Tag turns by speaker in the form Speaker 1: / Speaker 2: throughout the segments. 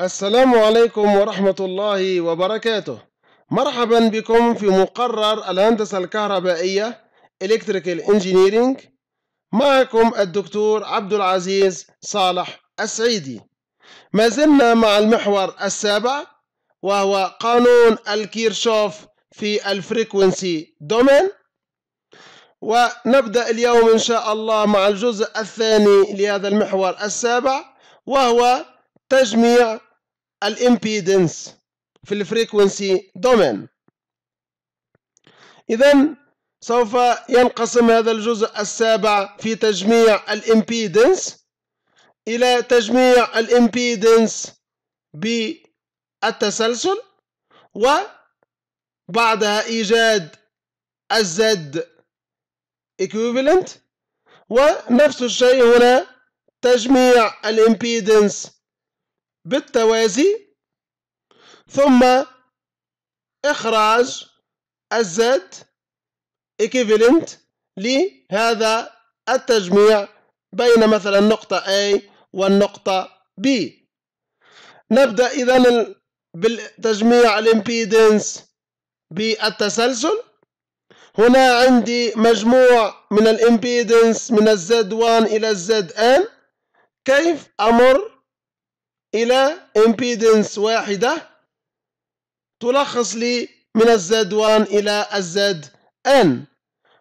Speaker 1: السلام عليكم ورحمة الله وبركاته مرحبا بكم في مقرر الهندسة الكهربائية Electrical Engineering معكم الدكتور عبد العزيز صالح السعيدي ما زلنا مع المحور السابع وهو قانون الكيرشوف في الفريكونسي دومين ونبدأ اليوم إن شاء الله مع الجزء الثاني لهذا المحور السابع وهو تجميع الامبيدنس في الفريكونسي دومين إذا سوف ينقسم هذا الجزء السابع في تجميع الامبيدنس إلى تجميع الامبيدنس بالتسلسل وبعدها إيجاد الزد equivalent ونفس الشيء هنا تجميع الامبيدنس بالتوازي ثم إخراج الزد equivalent لهذا التجميع بين مثلا النقطة A والنقطة B نبدأ إذا بالتجميع الامبيدنس بالتسلسل هنا عندي مجموع من الامبيدنس من الزد 1 إلى الزد N كيف أمر إلى impedance واحدة تلخص لي من الزد 1 إلى الزد n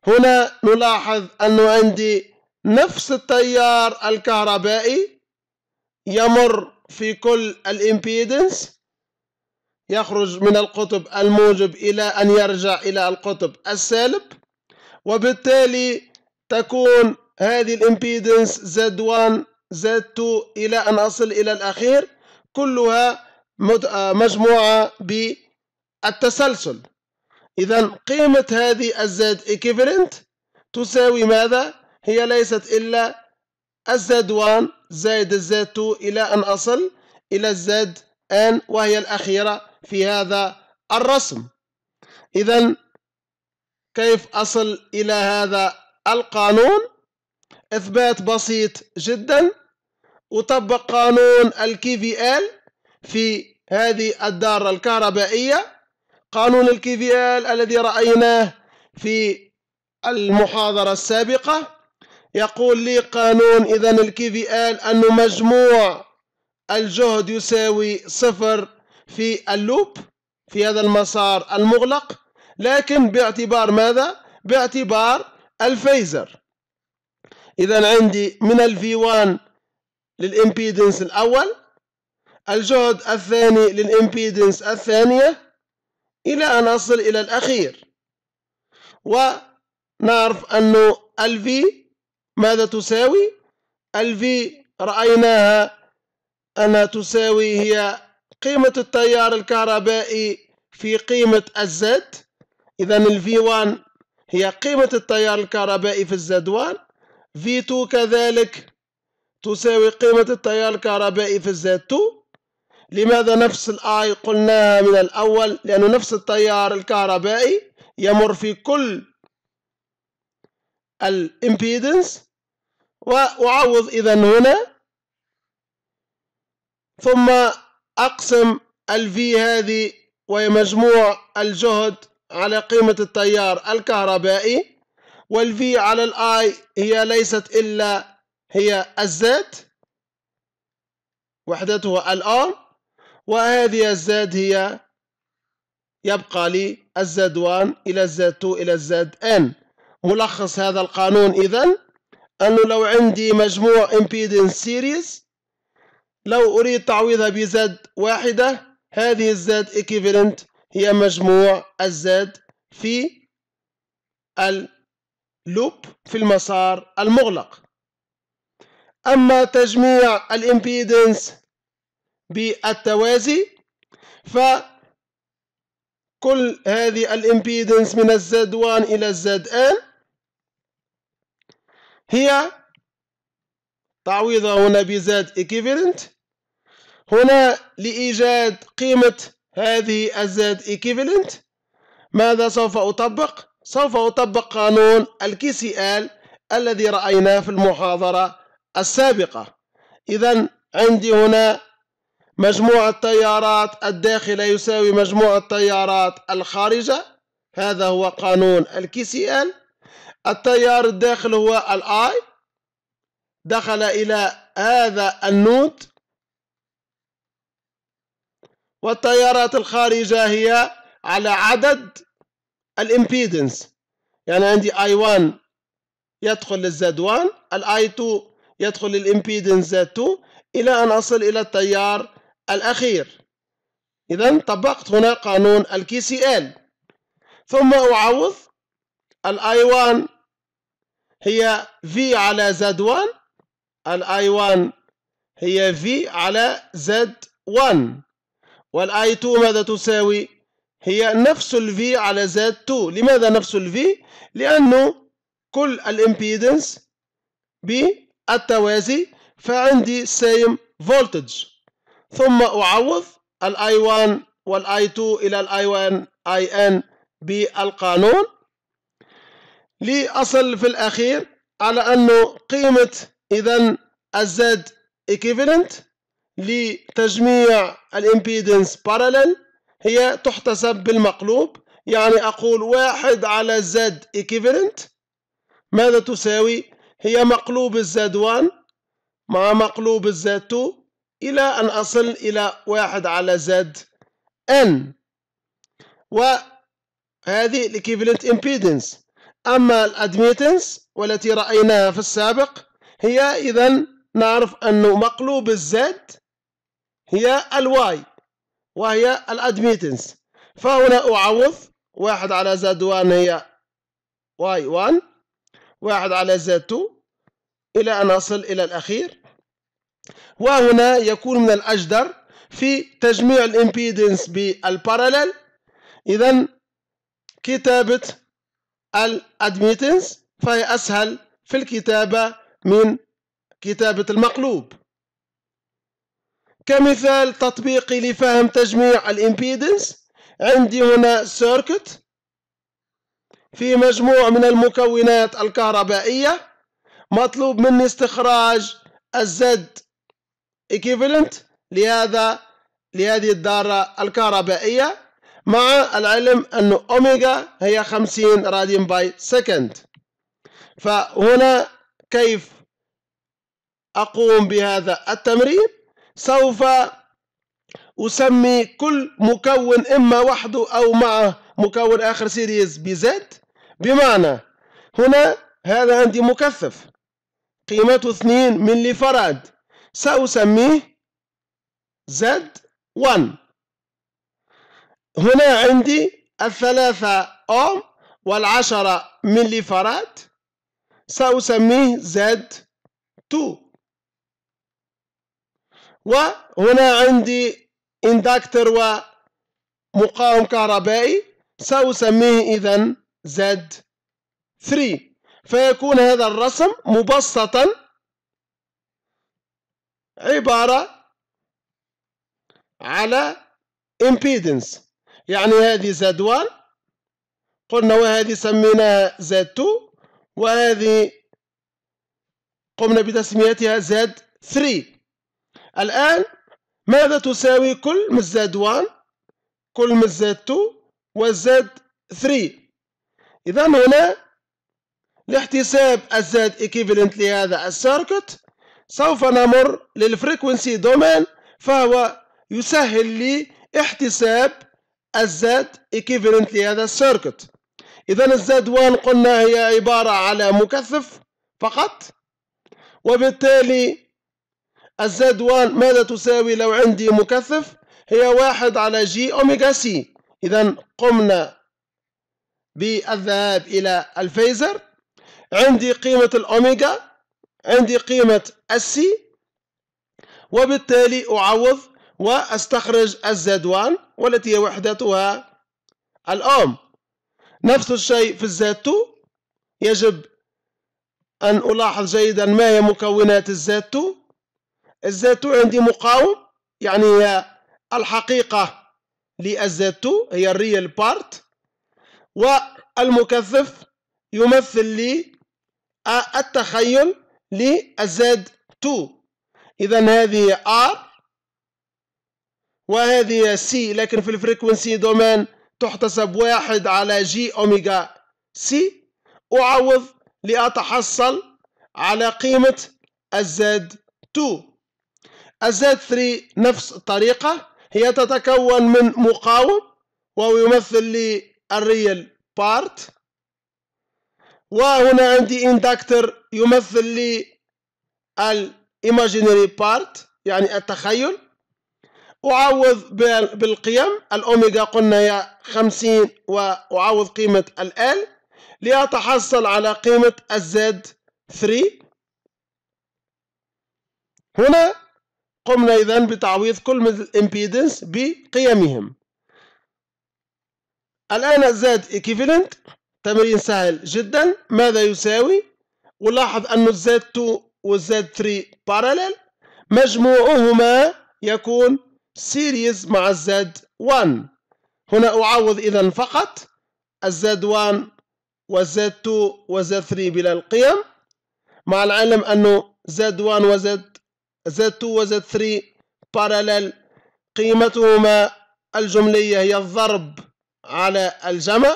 Speaker 1: هنا نلاحظ أنه عندي نفس التيار الكهربائي يمر في كل الامبيدنس يخرج من القطب الموجب إلى أن يرجع إلى القطب السالب وبالتالي تكون هذه الامبيدنس Z1 زدت إلى أن أصل إلى الأخير كلها آه، مجموعة بالتسلسل إذا قيمة هذه الزد إكيفرنت تساوي ماذا؟ هي ليست إلا الزد 1 زائد الزد 2 إلى أن أصل إلى الزد n وهي الأخيرة في هذا الرسم إذا كيف أصل إلى هذا القانون؟ إثبات بسيط جدا وطبق قانون الكي في ال في هذه الدارة الكهربائية قانون الكي في ال الذي رأيناه في المحاضرة السابقة يقول لي قانون إذا الكي في ال أن مجموع الجهد يساوي صفر في اللوب في هذا المسار المغلق لكن باعتبار ماذا؟ باعتبار الفيزر إذا عندي من v 1 للإمبيدنس الأول الجهد الثاني للإمبيدنس الثانية إلى أن أصل إلى الأخير ونعرف أنه V ماذا تساوي V رأيناها أنها تساوي هي قيمة التيار الكهربائي في قيمة الزد إذا v 1 هي قيمة التيار الكهربائي في الزد 1 V2 كذلك تساوي قيمة التيار الكهربائي في Z2 لماذا نفس الآي قلناها من الأول لأنه نفس التيار الكهربائي يمر في كل الامبيدنس وأعوض إذا هنا ثم أقسم الفي هذه ومجموع مجموع الجهد على قيمة التيار الكهربائي والفي على الاي هي ليست الا هي الزد وحدتها الار وهذه الزد هي يبقى لي الزد 1 إلى الزد 2 إلى الزد ان ملخص هذا القانون إذا أنه لو عندي مجموع impedance series لو أريد تعويضها بزد واحدة هذه الزد equivalent هي مجموع الزد في ال لوب في المسار المغلق أما تجميع الإمبيدنس بالتوازي فكل هذه الإمبيدنس من الزد 1 إلى الزد n هي تعويضها هنا بزد equivalent هنا لإيجاد قيمة هذه الزد equivalent ماذا سوف أطبق؟ سوف أطبق قانون الكي سي ال الذي رأيناه في المحاضرة السابقة إذا عندي هنا مجموع التيارات الداخلة يساوي مجموع التيارات الخارجة هذا هو قانون الكي سي ال التيار الداخل هو الاي دخل إلى هذا النود والتيارات الخارجة هي على عدد الامبيدنس يعني عندي اي 1 يدخل للزد 1 الاي 2 يدخل للامبيدنس زد 2 الى ان اصل الى التيار الاخير اذا طبقت هنا قانون الكي سي ال ثم اعوض الاي 1 هي في على زد 1 الاي 1 هي في على زد 1 والاي 2 ماذا تساوي هي نفس ال V على زد 2 لماذا نفس ال V؟ لأنه كل الامبيدنس بالتوازي فعندي سيم فولتج ثم أعوض ال i 1 وال i 2 إلى ال i 1 IN بالقانون لأصل في الأخير على أنه قيمة إذا الزد equivalent لتجميع الامبيدنس parallel هي تحتسب بالمقلوب يعني أقول واحد على زد equivalent ماذا تساوي؟ هي مقلوب الزد Z1 مع مقلوب الزد تو 2 إلى أن أصل إلى واحد على زد ZN وهذه equivalent impedance أما الأدميتنس والتي رأيناها في السابق هي إذا نعرف أنه مقلوب الزد هي الواي وهي الادميتنس فهنا أعوض واحد على زد 1 هي واي 1 واحد على زد 2 إلى أن أصل إلى الأخير وهنا يكون من الأجدر في تجميع الإمبيدنس بالبارالل إذا كتابة الأدميتنس فهي أسهل في الكتابة من كتابة المقلوب كمثال تطبيقي لفهم تجميع الامبيدنس عندي هنا سيركت في مجموع من المكونات الكهربائية مطلوب مني استخراج الزد ايكيفالنت لهذا لهذه الدارة الكهربائية مع العلم أن أوميجا هي 50 راديم باي سكند فهنا كيف أقوم بهذا التمرين سوف أسمي كل مكون إما وحده أو مع مكون آخر سيريز بزد بمعنى هنا هذا عندي مكثف قيمته 2 ملي فراد سأسميه زد 1 هنا عندي الثلاثة أوم والعشرة ملي فراد سأسميه زد 2 وهنا عندي اندكتر ومقاوم كهربائي سأسميه إذا Z3 فيكون هذا الرسم مبسطا عبارة على امبيدنس يعني هذه Z1 قلنا وهذه سميناها Z2 وهذه قمنا بتسميتها Z3 الآن ماذا تساوي كل من زد 1 كل من زد 2 وزاد 3 إذا هنا لاحتساب الزاد إكيفلنت لهذا السيركت سوف نمر للفريكونسي دومين فهو يسهل لي احتساب الزاد إكيفلنت لهذا السيركت إذا الزاد 1 قلنا هي عبارة على مكثف فقط وبالتالي الزد وان ماذا تساوي لو عندي مكثف هي واحد على جي أوميجا سي إذا قمنا بالذهاب إلى الفيزر عندي قيمة الأوميجا عندي قيمة السي وبالتالي أعوض وأستخرج الزد وان والتي هي وحدتها الأوم نفس الشيء في الزد 2 يجب أن ألاحظ جيدا ما هي مكونات الزد 2 الزيتو عندي مقاوم يعني الحقيقة للزيتو هي الريال بارت والمكثف يمثل لي التخيل للزاد 2 إذا هذه R وهذه C لكن في الفريكونسي دومين تحتسب واحد على جي أوميجا سي أعوض لأتحصل على قيمة الزاد 2 الزد 3 نفس الطريقة هي تتكون من مقاوم وهو يمثل لي الريال بارت وهنا عندي اندكتر يمثل لي الايماجينري بارت يعني التخيل أعوض بالقيم الأوميجا قلنا هي 50 وأعوض قيمة ال لأتحصل على قيمة الزد 3 هنا قمنا إذن بتعويض كل امبيدنس بقيمهم الآن الزاد ايكيفالنت تمرين سهل جدا ماذا يساوي ولاحظ أن الزاد 2 والزاد 3 باراليل مجموعهما يكون سيريز مع الزاد 1 هنا أعوض إذا فقط الزاد 1 والزاد 2 والزاد 3 بلا القيم مع العلم أنه زاد 1 وزاد Z2 z 3 parallel قيمتهما الجملية هي الضرب على الجمع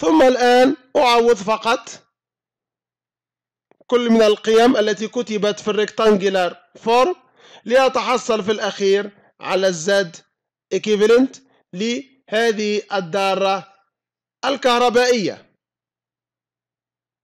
Speaker 1: ثم الآن أعوض فقط كل من القيم التي كتبت في الريكتانجلر فورم لأتحصل في الأخير على الزد equivalent لهذه الدارة الكهربائية